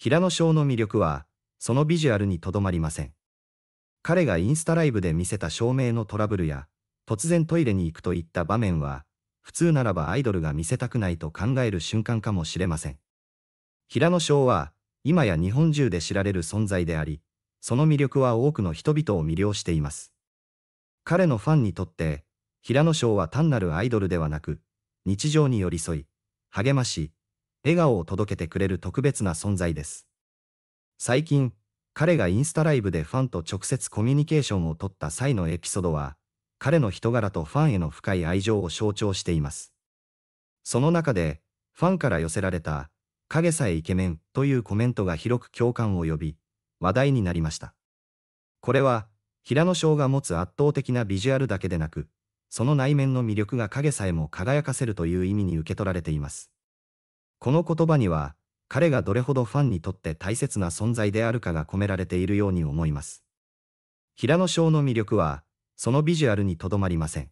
平野翔の魅力は、そのビジュアルにとどまりません。彼がインスタライブで見せた照明のトラブルや、突然トイレに行くといった場面は、普通ならばアイドルが見せたくないと考える瞬間かもしれません。平野翔は、今や日本中で知られる存在であり、その魅力は多くの人々を魅了しています。彼のファンにとって、平野翔は単なるアイドルではなく、日常に寄り添い、励まし、笑顔を届けてくれる特別な存在です。最近、彼がインスタライブでファンと直接コミュニケーションを取った際のエピソードは、彼の人柄とファンへの深い愛情を象徴しています。その中で、ファンから寄せられた、影さえイケメンというコメントが広く共感を呼び、話題になりました。これは、平野翔が持つ圧倒的なビジュアルだけでなく、その内面の魅力が影さえも輝かせるという意味に受け取られています。この言葉には、彼がどれほどファンにとって大切な存在であるかが込められているように思います。平野翔の魅力は、そのビジュアルにとどまりません。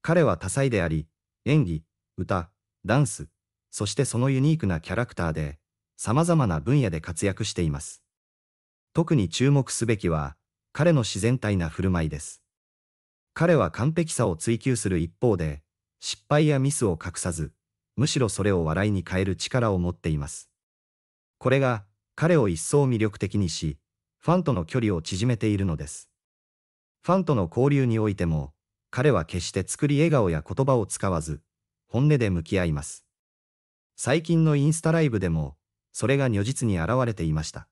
彼は多彩であり、演技、歌、ダンス、そしてそのユニークなキャラクターで、様々な分野で活躍しています。特に注目すべきは、彼の自然体な振る舞いです。彼は完璧さを追求する一方で、失敗やミスを隠さず、むしろそれを笑いに変える力を持っています。これが彼を一層魅力的にし、ファンとの距離を縮めているのです。ファンとの交流においても、彼は決して作り笑顔や言葉を使わず、本音で向き合います。最近のインスタライブでも、それが如実に現れていました。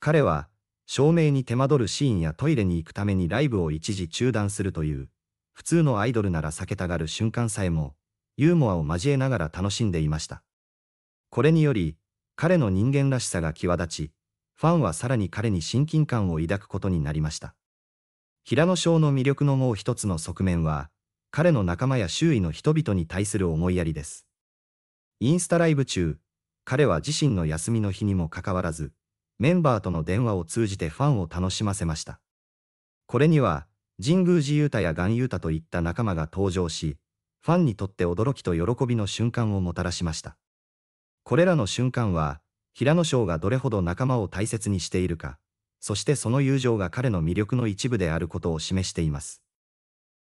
彼は、照明に手間取るシーンやトイレに行くためにライブを一時中断するという、普通のアイドルなら避けたがる瞬間さえも、ユーモアを交えながら楽しんでいました。これにより、彼の人間らしさが際立ち、ファンはさらに彼に親近感を抱くことになりました。平野翔の魅力のもう一つの側面は、彼の仲間や周囲の人々に対する思いやりです。インスタライブ中、彼は自身の休みの日にもかかわらず、メンバーとの電話を通じてファンを楽しませました。これには、神宮寺勇太や岩勇太といった仲間が登場し、ファンにとって驚きと喜びの瞬間をもたらしました。これらの瞬間は、平野翔がどれほど仲間を大切にしているか、そしてその友情が彼の魅力の一部であることを示しています。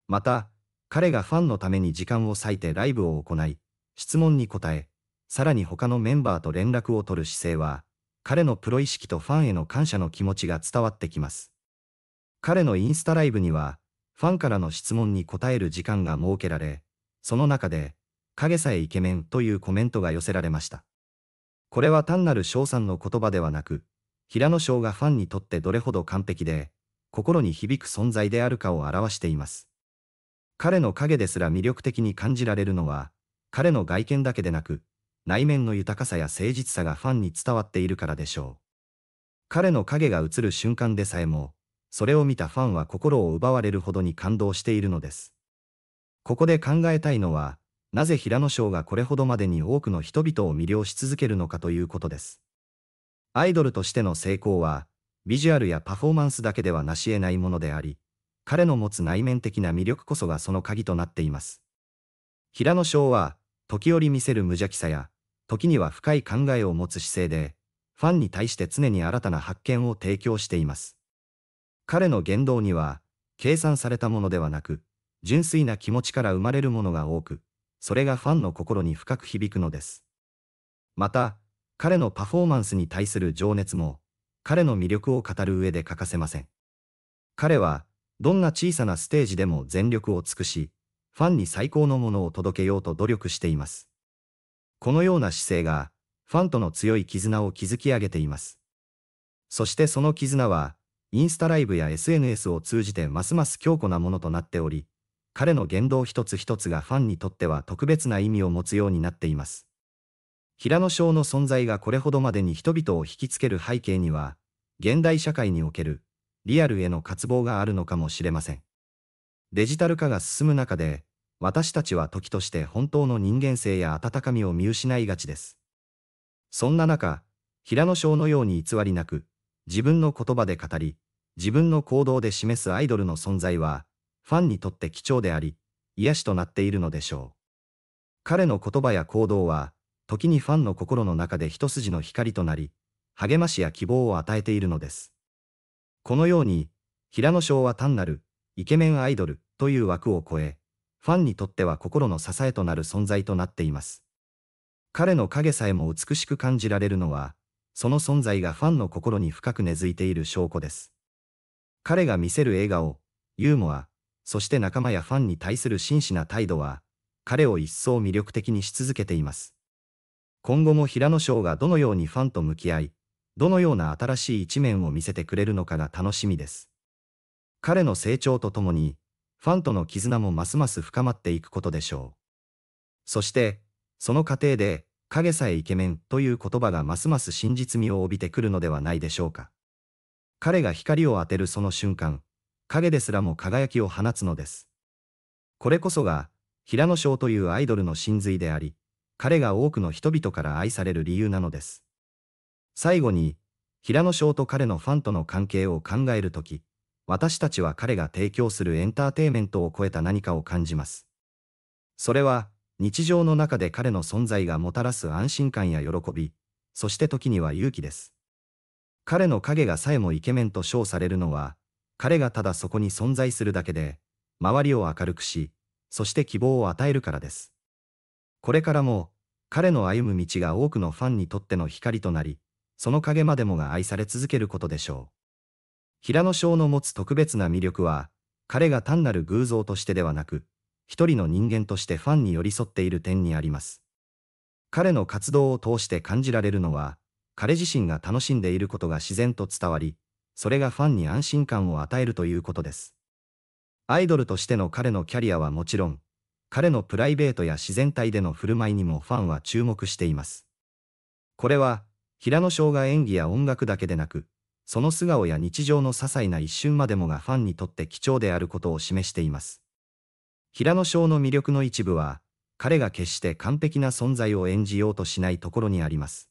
また、彼がファンのために時間を割いてライブを行い、質問に答え、さらに他のメンバーと連絡を取る姿勢は、彼のプロ意識とファンへの感謝の気持ちが伝わってきます。彼のインスタライブには、ファンからの質問に答える時間が設けられ、その中で、影さえイケメンというコメントが寄せられました。これは単なる翔さんの言葉ではなく、平野翔がファンにとってどれほど完璧で、心に響く存在であるかを表しています。彼の影ですら魅力的に感じられるのは、彼の外見だけでなく、内面の豊かさや誠実さがファンに伝わっているからでしょう。彼の影が映る瞬間でさえも、それを見たファンは心を奪われるほどに感動しているのです。ここで考えたいのは、なぜ平野翔がこれほどまでに多くの人々を魅了し続けるのかということです。アイドルとしての成功は、ビジュアルやパフォーマンスだけでは成し得ないものであり、彼の持つ内面的な魅力こそがその鍵となっています。平野翔は、時折見せる無邪気さや、時には深い考えを持つ姿勢で、ファンに対して常に新たな発見を提供しています。彼の言動には、計算されたものではなく、純粋な気持ちから生まれるものが多く、それがファンの心に深く響くのです。また、彼のパフォーマンスに対する情熱も、彼の魅力を語る上で欠かせません。彼は、どんな小さなステージでも全力を尽くし、ファンに最高のものを届けようと努力しています。このような姿勢が、ファンとの強い絆を築き上げています。そしてその絆は、インスタライブや SNS を通じてますます強固なものとなっており、彼の言動一つ一つがファンにとっては特別な意味を持つようになっています。平野翔の存在がこれほどまでに人々を引きつける背景には、現代社会におけるリアルへの渇望があるのかもしれません。デジタル化が進む中で、私たちは時として本当の人間性や温かみを見失いがちです。そんな中、平野翔のように偽りなく、自分の言葉で語り、自分の行動で示すアイドルの存在は、ファンにとって貴重であり、癒しとなっているのでしょう。彼の言葉や行動は、時にファンの心の中で一筋の光となり、励ましや希望を与えているのです。このように、平野翔は単なる、イケメンアイドルという枠を超え、ファンにとっては心の支えとなる存在となっています。彼の影さえも美しく感じられるのは、その存在がファンの心に深く根付いている証拠です。彼が見せる笑顔、ユーモア、そして仲間やファンに対する真摯な態度は、彼を一層魅力的にし続けています。今後も平野翔がどのようにファンと向き合い、どのような新しい一面を見せてくれるのかが楽しみです。彼の成長とともに、ファンとの絆もますます深まっていくことでしょう。そして、その過程で、影さえイケメンという言葉がますます真実味を帯びてくるのではないでしょうか。彼が光を当てるその瞬間、影ですらも輝きを放つのです。これこそが、平野翔というアイドルの真髄であり、彼が多くの人々から愛される理由なのです。最後に、平野翔と彼のファンとの関係を考えるとき、私たちは彼が提供するエンターテイメントを超えた何かを感じます。それは、日常の中で彼の存在がもたらす安心感や喜び、そして時には勇気です。彼の影がさえもイケメンと称されるのは、彼がただそこに存在するだけで、周りを明るくし、そして希望を与えるからです。これからも、彼の歩む道が多くのファンにとっての光となり、その影までもが愛され続けることでしょう。平野翔の持つ特別な魅力は、彼が単なる偶像としてではなく、一人の人間としてファンに寄り添っている点にあります。彼の活動を通して感じられるのは、彼自身が楽しんでいることが自然と伝わり、それがファンに安心感を与えるということです。アイドルとしての彼のキャリアはもちろん、彼のプライベートや自然体での振る舞いにもファンは注目しています。これは、平野翔が演技や音楽だけでなく、その素顔や日常の些細な一瞬までもがファンにとって貴重であることを示しています。平野翔の魅力の一部は、彼が決して完璧な存在を演じようとしないところにあります。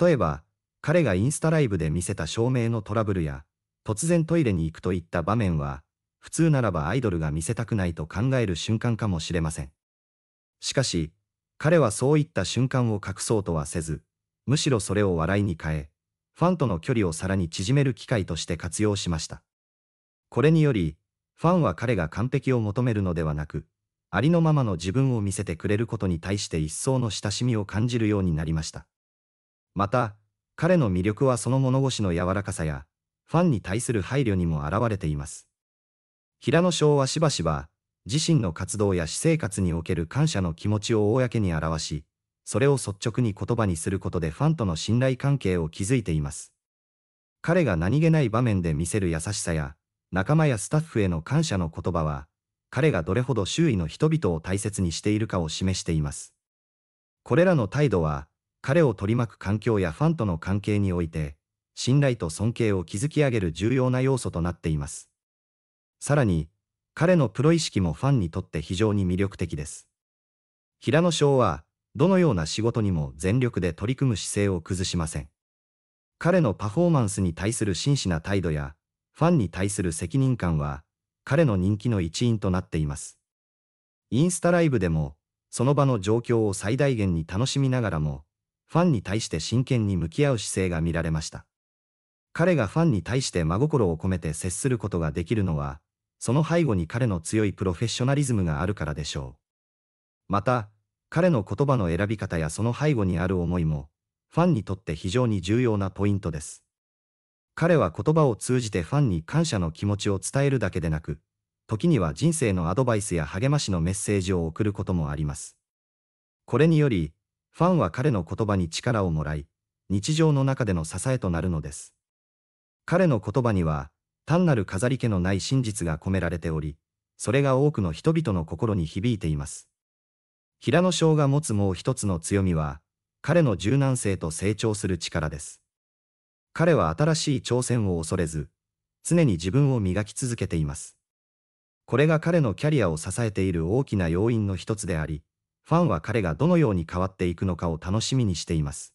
例えば、彼がインスタライブで見せた照明のトラブルや、突然トイレに行くといった場面は、普通ならばアイドルが見せたくないと考える瞬間かもしれません。しかし、彼はそういった瞬間を隠そうとはせず、むしろそれを笑いに変え、ファンとの距離をさらに縮める機会として活用しました。これにより、ファンは彼が完璧を求めるのではなく、ありのままの自分を見せてくれることに対して一層の親しみを感じるようになりました。また、彼の魅力はその物腰の柔らかさや、ファンに対する配慮にも表れています。平野翔はしばしば、自身の活動や私生活における感謝の気持ちを公に表し、それを率直に言葉にすることでファンとの信頼関係を築いています。彼が何気ない場面で見せる優しさや、仲間やスタッフへの感謝の言葉は、彼がどれほど周囲の人々を大切にしているかを示しています。これらの態度は、彼を取り巻く環境やファンとの関係において、信頼と尊敬を築き上げる重要な要素となっています。さらに、彼のプロ意識もファンにとって非常に魅力的です。平野翔は、どのような仕事にも全力で取り組む姿勢を崩しません。彼のパフォーマンスに対する真摯な態度や、ファンに対する責任感は、彼の人気の一因となっています。インスタライブでも、その場の状況を最大限に楽しみながらも、ファンに対して真剣に向き合う姿勢が見られました。彼がファンに対して真心を込めて接することができるのは、その背後に彼の強いプロフェッショナリズムがあるからでしょう。また、彼の言葉の選び方やその背後にある思いも、ファンにとって非常に重要なポイントです。彼は言葉を通じてファンに感謝の気持ちを伝えるだけでなく、時には人生のアドバイスや励ましのメッセージを送ることもあります。これにより、ファンは彼の言葉に力をもらい、日常の中での支えとなるのです。彼の言葉には、単なる飾り気のない真実が込められており、それが多くの人々の心に響いています。平野翔が持つもう一つの強みは、彼の柔軟性と成長する力です。彼は新しい挑戦を恐れず、常に自分を磨き続けています。これが彼のキャリアを支えている大きな要因の一つであり、ファンは彼がどのように変わっていくのかを楽しみにしています。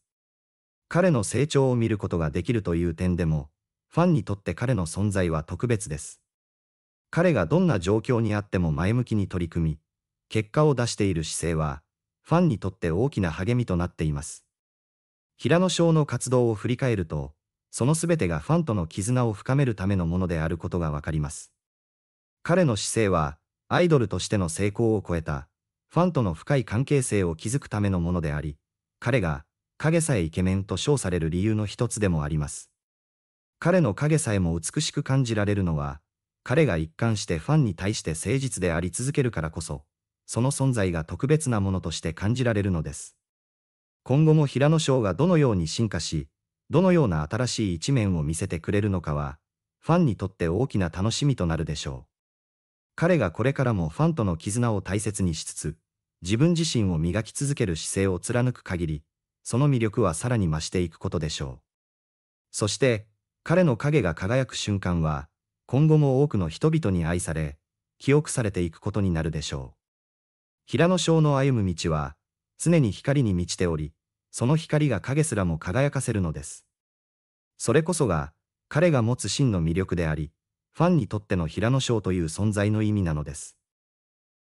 彼の成長を見ることができるという点でも、ファンにとって彼の存在は特別です。彼がどんな状況にあっても前向きに取り組み、結果を出している姿勢は、ファンにとって大きな励みとなっています。平野翔の活動を振り返ると、その全てがファンとの絆を深めるためのものであることがわかります。彼の姿勢は、アイドルとしての成功を超えた、ファンとの深い関係性を築くためのものであり、彼が、影さえイケメンと称される理由の一つでもあります。彼の影さえも美しく感じられるのは、彼が一貫してファンに対して誠実であり続けるからこそ、その存在が特別なものとして感じられるのです。今後も平野翔がどのように進化し、どのような新しい一面を見せてくれるのかは、ファンにとって大きな楽しみとなるでしょう。彼がこれからもファンとの絆を大切にしつつ、自分自身を磨き続ける姿勢を貫く限り、その魅力はさらに増していくことでしょう。そして、彼の影が輝く瞬間は、今後も多くの人々に愛され、記憶されていくことになるでしょう。平野翔の歩む道は、常に光に満ちており、その光が影すらも輝かせるのです。それこそが、彼が持つ真の魅力であり、ファンにとっての平野翔という存在の意味なのです。